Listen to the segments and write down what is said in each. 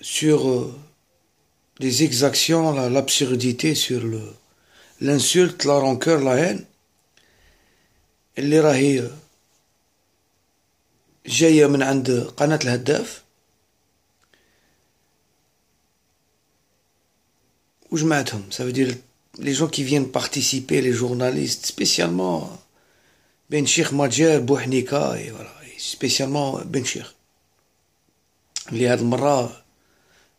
sur les euh, exactions, l'absurdité, sur l'insulte, la rancœur, la haine, euh, اللي راهي من عند الهداف ça veut dire les gens qui viennent participer les journalistes spécialement euh, Benchir Majer Bouhnika et voilà spécialement Benchir اللي هاد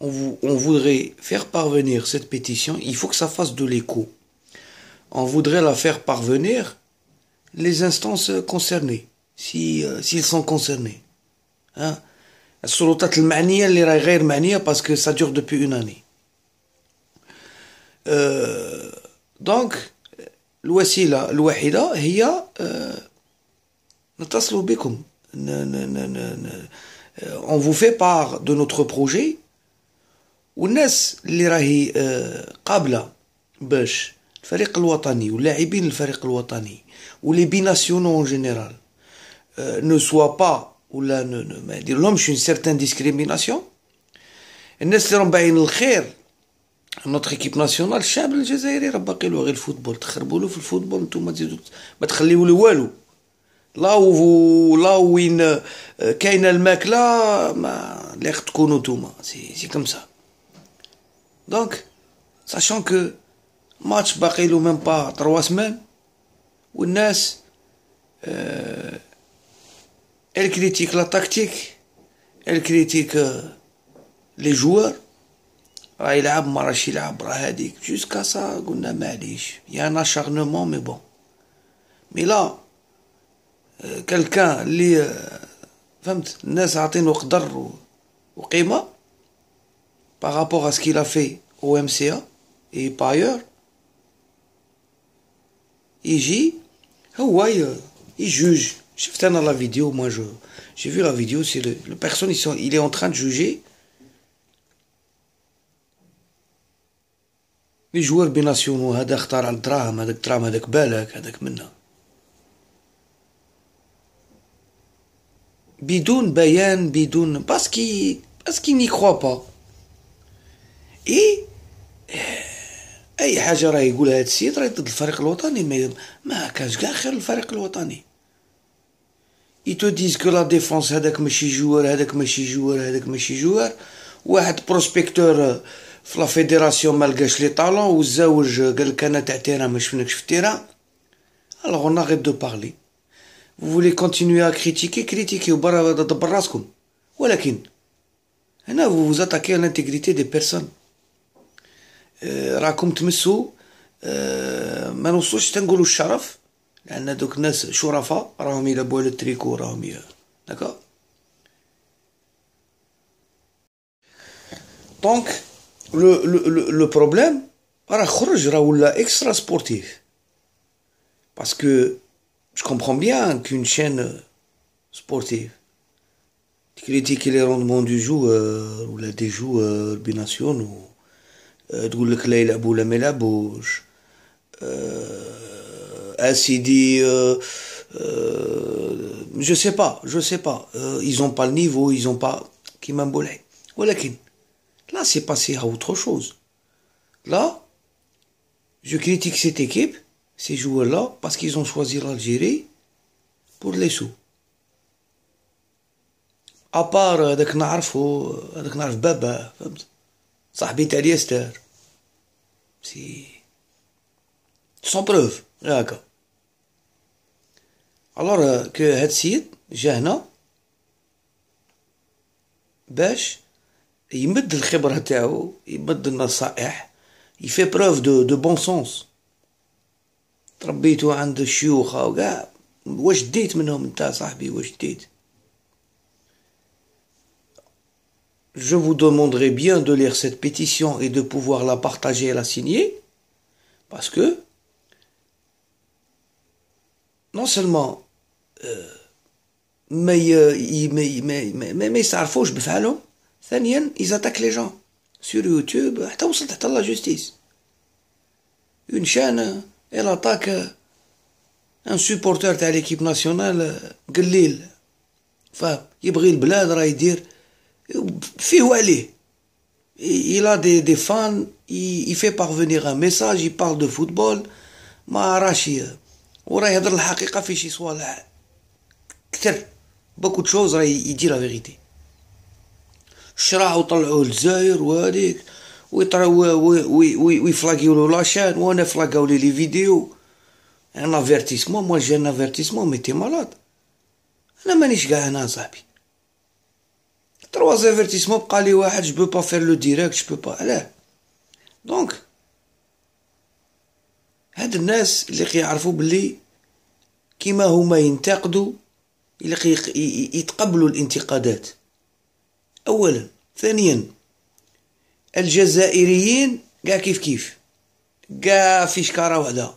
on, voudrait faire parvenir cette pétition, il faut que ça fasse de l'écho. On voudrait la faire parvenir les instances concernées, si euh, s'ils sont concernés. Hein? parce que ça dure depuis une année. Euh, donc, de euh, euh, on vous fait part de notre projet والناس اللي راهي آه، قابله باش الفريق الوطني واللاعبين الفريق الوطني ولي ناسيونو اون جينيرال نو سوا با ولا ما يديرلهمش اون سيرتان ديسكريميناسيون الناس اللي راهم باعين الخير نوتر ايكيب ناسيونال الشعب الجزائري راه باقي له غير الفوتبول تخربوا له في الفوتبول نتوما تزيدوا ما تخليوا له والو لا لا وين كاينه الماكله ما لا تكونوا نتوما سي سي كم دونك ساشون كو ماتش باقي له ميم با 3 سمان والناس آه الكريتيك لا تاكتيك الكريتيك لي critique راه يلعب ما راهش يلعب راه هذيك جوسكا سا قلنا معليش يا ان مي بون مي لا كالكان لي فهمت الناس عاطينو قدر وقيمه par rapport à ce qu'il a fait au MCA et par ailleurs, il ah euh, il juge. J'ai vu dans la vidéo, moi je j'ai vu la vidéo, c'est le, personne il, sont, il est en train de juger les joueurs binationaux, هذا اختار على الدراهم هذاك الدراهم هذاك بالك هذاك Bidoun. بدون بيان بدون parce qu'il parce qu'il n'y croit pas اي اي حاجه راه يقولها هذا السيد راه ضد الفريق الوطني ما ما كانش كاع خير الفريق الوطني اي تو ديز كو لا ديفونس هذاك ماشي جوار هذاك ماشي جوار هذاك ماشي جوار واحد بروسبيكتور في لا فيديراسيون ما لقاش لي طالون والزوج قال لك انا تاع تيران ما شفناكش في تيران الوغ اون اريت دو بارلي فولي كونتينيو ا كريتيكي كريتيكي برا دبر راسكم ولكن هنا فو زاتاكي على انتيغريتي دي بيرسون Raconte mes sou, mais nous sommes en train de faire un chourafa. Il y a un peu de tricot. D'accord? Donc, le problème, il y a un extra sportif. Parce que je comprends bien qu'une chaîne sportive critique les rendements du joueur ou des joueurs binationales. Euh, du coup le boule mais la bouche. Euh, ainsi dit euh, je sais pas je sais pas ils ont pas le niveau ils n'ont pas qui mais là c'est passé à autre chose là je critique cette équipe ces joueurs là parce qu'ils ont choisi l'Algérie pour les sous à part de Knarfou de Baba صاحبي تاع اليستر سي سون بروف هاكا الور كو هاد السيد جا هنا باش يمد الخبره تاعو يمد النصائح يفي بروف دو دو بون سونس تربيتو عند الشيوخه وكاع واش ديت منهم انت صاحبي واش ديت je vous demanderai bien de lire cette pétition et de pouvoir la partager et la signer, parce que non seulement euh, euh, mais mais mais mais ils attaquent les gens sur YouTube حتى وصلت la la justice une chaîne elle attaque euh, un supporter de l'équipe nationale brille le البلاد راه dire... فيه وعليه il a des, des fans il, il fait parvenir un message il parle de football ما راشي وراه يهضر الحقيقه في شي صوالح كثر باكو تشوز راه يدير لا فيغيتي شراه وطلعوه للجزائر وي وي له لاشين وانا فلاكاو لي لي فيديو ان افيرتيسمون موا جي ان افيرتيسمون مي تي مالاد انا مانيش قاع هنا صاحبي تروا زافيرتيسمون بقى لي واحد جو با فير لو ديريكت جو با علاه دونك هاد الناس اللي كيعرفوا بلي كيما هما ينتقدوا اللي يتقبلوا الانتقادات اولا ثانيا الجزائريين كاع كيف كيف كاع في شكاره وحده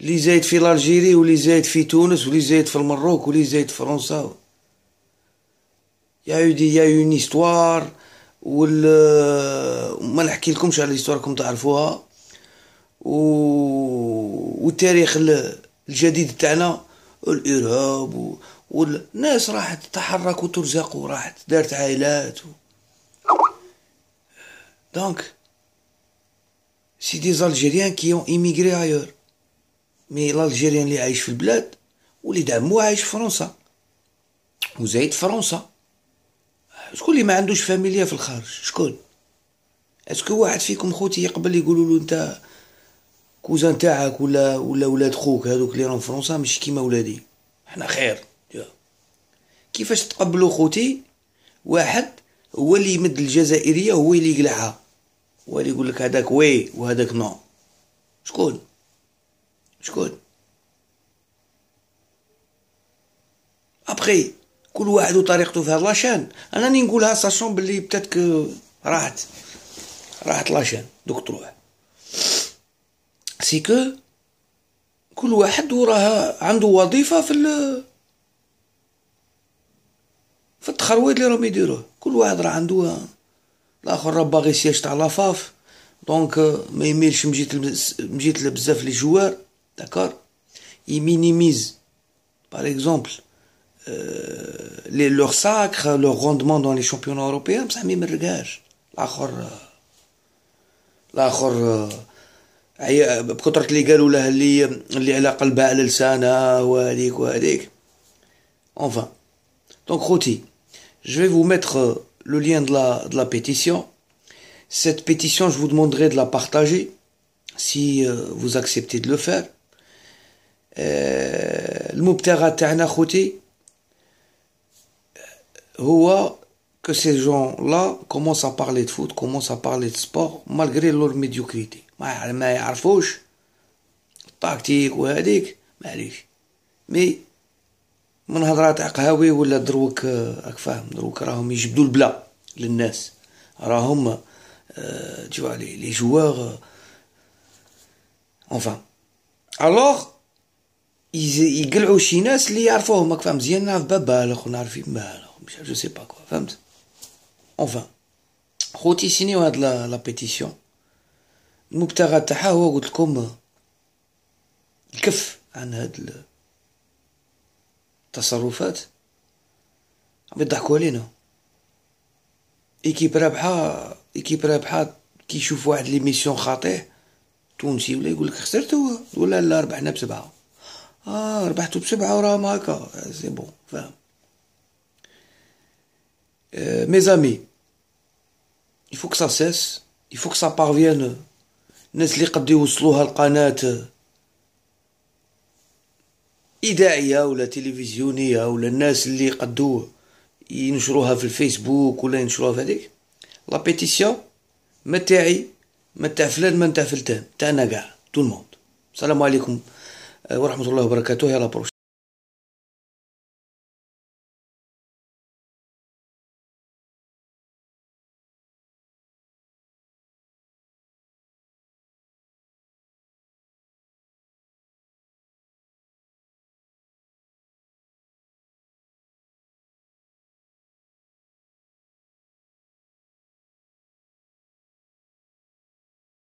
اللي زايد في الجيري واللي زايد في تونس واللي زايد في المروك واللي زايد في فرنسا يا يودي يا اون هيستوار وال ما نحكي لكمش على الاستوار راكم تعرفوها و... والتاريخ الجديد تاعنا الارهاب و... والناس راحت تتحرك وترزق وراحت دارت عائلات و... دونك سي دي زالجيريان كي اون ايميغري ايور مي لالجيريان اللي عايش في البلاد واللي دعموه عايش في فرنسا وزايد فرنسا شكون اللي ما عندوش فاميليا في الخارج شكون اسكو واحد فيكم خوتي يقبل يقولوا له انت كوزان تاعك ولا ولا ولاد خوك هذوك اللي راهم فرنسا مش كيما ولادي احنا خير كيفاش تقبلوا خوتي واحد هو اللي يمد الجزائريه هو اللي يقلعها هو اللي يقول لك هذاك وي وهذاك نو شكون شكون ابخي كل واحد وطريقته في هاد لاشين انا راني نقولها ساشون بلي بتاتك راحت راحت لاشين دوك تروح سيكو كل واحد وراه عنده وظيفه في ال في التخرويط اللي راهم يديروه كل واحد راه عنده الاخر راه باغي سياج تاع لافاف دونك ما يميلش مجيت مجيت بزاف لي جوار داكور يمينيميز باغ اكزومبل Euh, les, leur sacre, leur rendement dans les championnats européens, ça m'y mergage. L'akhor, l'akhor, بكثرة اللي قالوا له اللي اللي على قلبها على لسانها وهذيك وهذيك enfin donc خوتي je vais vous mettre euh, le lien de la de la pétition cette pétition je vous demanderai de la partager si euh, vous acceptez de le faire المبتغى تاعنا خوتي que ces gens-là commencent à parler de foot, commencent à parler de sport, malgré leur médiocrité. Mais tactique ou Mais, من هضره تاع قهاوي ولا دروك راك فاهم دروك راهم يجبدوا البلا للناس راهم tu vois les, les joueurs enfin alors il شي ناس اللي يعرفوهم راك فاهم مزيان نعرف je sais pas quoi فهمت enfin خوتي سينيو هاد لا بيتيسيون المبتغى تاعها هو قلت لكم الكف عن هاد التصرفات عم يضحكوا علينا ايكيب رابحه ايكيب رابحه كي يشوف واحد ليميسيون خاطئ تونسي ولا يقول لك خسرت هو ولا لا ربحنا بسبعه اه ربحتو بسبعه وراه هكا سي بون فاهم Euh, mes amis, il faut que ça cesse, il faut que ça parvienne. الناس اللي قد يوصلوها القناة إذاعية ولا تلفزيونية ولا الناس اللي قدو ينشروها في الفيسبوك ولا ينشروها في هذيك لا بيتيسيون ما تاعي ما تاع فلان ما تاع فلتان تاعنا كاع تو الموند السلام عليكم ورحمة الله وبركاته يلا بروش